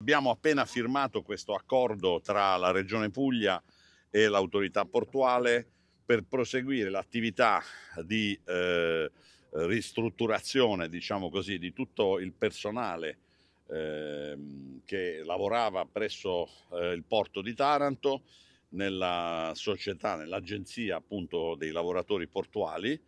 Abbiamo appena firmato questo accordo tra la Regione Puglia e l'autorità portuale per proseguire l'attività di eh, ristrutturazione, diciamo così, di tutto il personale eh, che lavorava presso eh, il porto di Taranto nella società, nell'agenzia appunto dei lavoratori portuali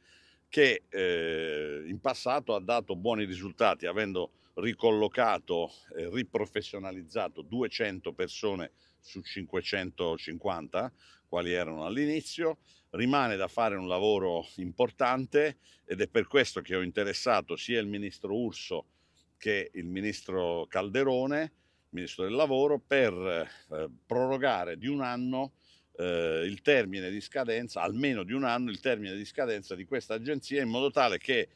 che eh, in passato ha dato buoni risultati avendo ricollocato e eh, riprofessionalizzato 200 persone su 550 quali erano all'inizio. Rimane da fare un lavoro importante ed è per questo che ho interessato sia il ministro Urso che il ministro Calderone, ministro del lavoro, per eh, prorogare di un anno eh, il termine di scadenza, almeno di un anno, il termine di scadenza di questa agenzia in modo tale che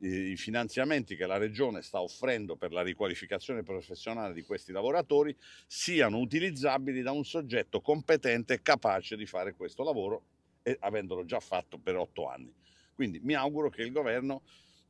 eh, i finanziamenti che la Regione sta offrendo per la riqualificazione professionale di questi lavoratori siano utilizzabili da un soggetto competente e capace di fare questo lavoro, e, avendolo già fatto per otto anni. Quindi mi auguro che il governo,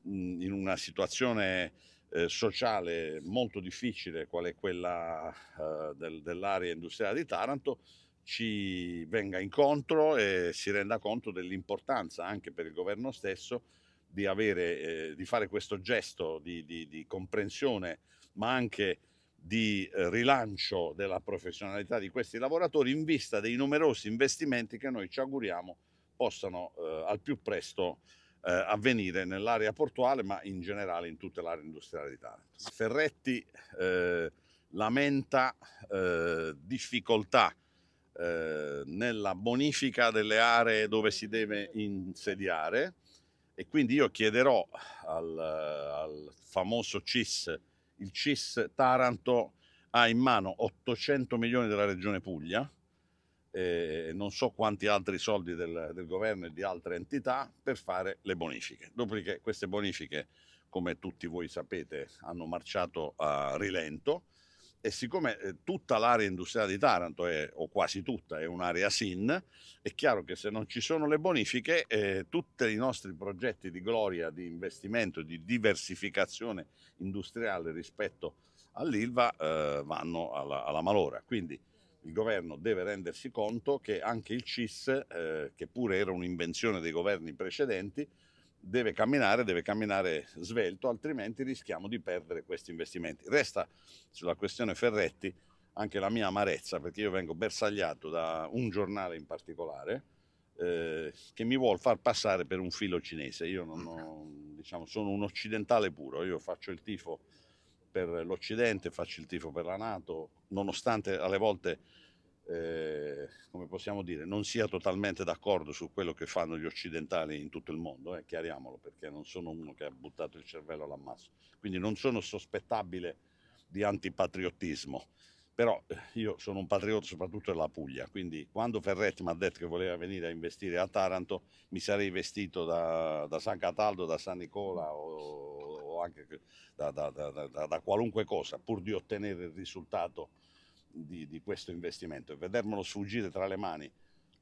in una situazione eh, sociale molto difficile, qual è quella eh, dell'area industriale di Taranto, ci venga incontro e si renda conto dell'importanza anche per il governo stesso di, avere, eh, di fare questo gesto di, di, di comprensione, ma anche di eh, rilancio della professionalità di questi lavoratori in vista dei numerosi investimenti che noi ci auguriamo possano eh, al più presto eh, avvenire nell'area portuale, ma in generale in tutta l'area industriale d'Italia. Ferretti eh, lamenta eh, difficoltà eh, nella bonifica delle aree dove si deve insediare e quindi io chiederò al, al famoso CIS, il CIS Taranto ha in mano 800 milioni della regione Puglia, e eh, non so quanti altri soldi del, del, governo e di altre entità per fare le bonifiche. Dopodiché queste bonifiche, come tutti voi sapete, hanno marciato a rilento e siccome eh, tutta l'area industriale di Taranto, è, o quasi tutta, è un'area SIN, è chiaro che se non ci sono le bonifiche, eh, tutti i nostri progetti di gloria, di investimento, di diversificazione industriale rispetto all'ILVA eh, vanno alla, alla, malora. Quindi il governo deve rendersi conto che anche il CIS, eh, che pure era un'invenzione dei governi precedenti, deve camminare, deve camminare svelto, altrimenti rischiamo di perdere questi investimenti. Resta sulla questione Ferretti anche la mia amarezza, perché io vengo bersagliato da un giornale in particolare eh, che mi vuol far passare per un filo cinese. Io ho, diciamo, sono un occidentale puro, io faccio il tifo per l'Occidente, faccio il tifo per la Nato, nonostante alle volte eh, come possiamo dire, non sia totalmente d'accordo su quello che fanno gli occidentali in tutto il mondo, eh, chiariamolo, perché non sono uno che ha buttato il cervello all'ammasso. Quindi non sono sospettabile di antipatriottismo. Però eh, io sono un patriota soprattutto della Puglia, quindi quando Ferretti mi ha detto che voleva venire a investire a Taranto, mi sarei vestito da, da San Cataldo, da San Nicola o, o anche da, da, da, qualunque cosa, pur di ottenere il risultato di, di questo investimento e vedermelo sfuggire tra le mani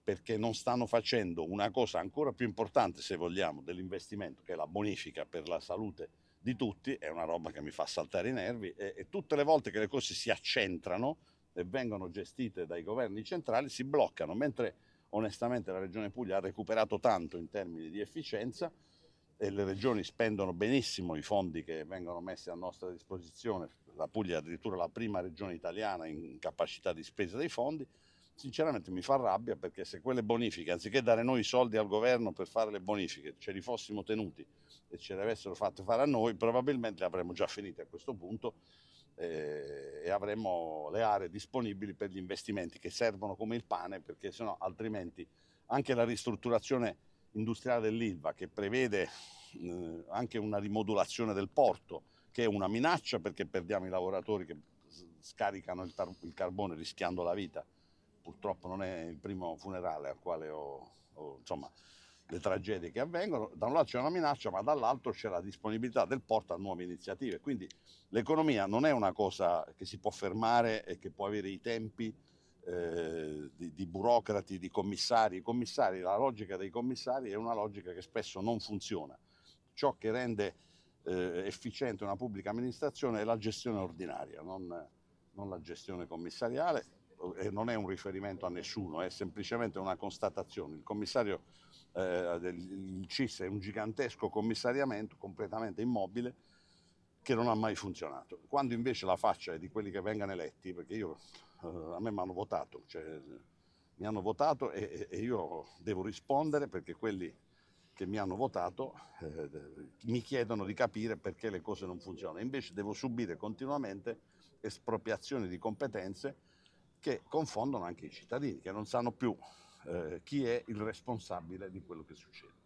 perché non stanno facendo una cosa ancora più importante, se vogliamo, dell'investimento, che è la bonifica per la salute di tutti, è una roba che mi fa saltare i nervi e, e tutte le volte che le cose si accentrano e vengono gestite dai governi centrali si bloccano, mentre onestamente la Regione Puglia ha recuperato tanto in termini di efficienza e le regioni spendono benissimo i fondi che vengono messi a nostra disposizione, la Puglia è addirittura la prima regione italiana in capacità di spesa dei fondi, sinceramente mi fa rabbia perché se quelle bonifiche, anziché dare noi i soldi al governo per fare le bonifiche, ce li fossimo tenuti e ce le avessero fatte fare a noi, probabilmente le avremmo già finite a questo punto eh, e avremmo le aree disponibili per gli investimenti che servono come il pane, perché sennò altrimenti anche la ristrutturazione industriale dell'Ilva che prevede eh, anche una rimodulazione del porto, che è una minaccia perché perdiamo i lavoratori che scaricano il, il carbone rischiando la vita. Purtroppo non è il primo funerale al quale ho, ho insomma, le tragedie che avvengono, da un lato c'è una minaccia, ma dall'altro c'è la disponibilità del porto a nuove iniziative. Quindi l'economia non è una cosa che si può fermare e che può avere i tempi eh, di, di, burocrati, di commissari. I commissari, la logica dei commissari è una logica che spesso non funziona. Ciò che rende eh, efficiente una pubblica amministrazione è la gestione ordinaria, non, non la gestione commissariale, e non è un riferimento a nessuno, è semplicemente una constatazione. Il commissario eh, del CIS è un gigantesco commissariamento completamente immobile che non ha mai funzionato. Quando invece la faccia è di quelli che vengano eletti, perché io eh, a me mi hanno votato, cioè, mi hanno votato e, e, io devo rispondere perché quelli che mi hanno votato eh, mi chiedono di capire perché le cose non funzionano. Invece devo subire continuamente espropriazioni di competenze che confondono anche i cittadini, che non sanno più eh, chi è il responsabile di quello che succede.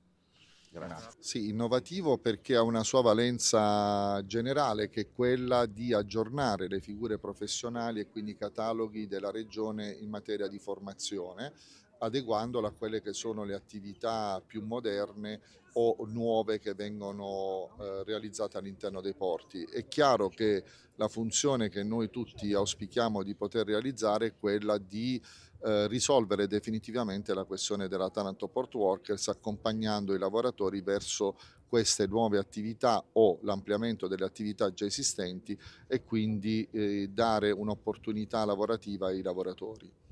Grazie. Sì, innovativo perché ha una sua valenza generale che è quella di aggiornare le figure professionali e quindi i cataloghi della Regione in materia di formazione adeguandola a quelle che sono le attività più moderne o nuove che vengono eh, realizzate all'interno dei porti. È chiaro che la funzione che noi tutti auspichiamo di poter realizzare è quella di eh, risolvere definitivamente la questione della Taranto Port Workers accompagnando i lavoratori verso queste nuove attività o l'ampliamento delle attività già esistenti e quindi eh, dare un'opportunità lavorativa ai lavoratori.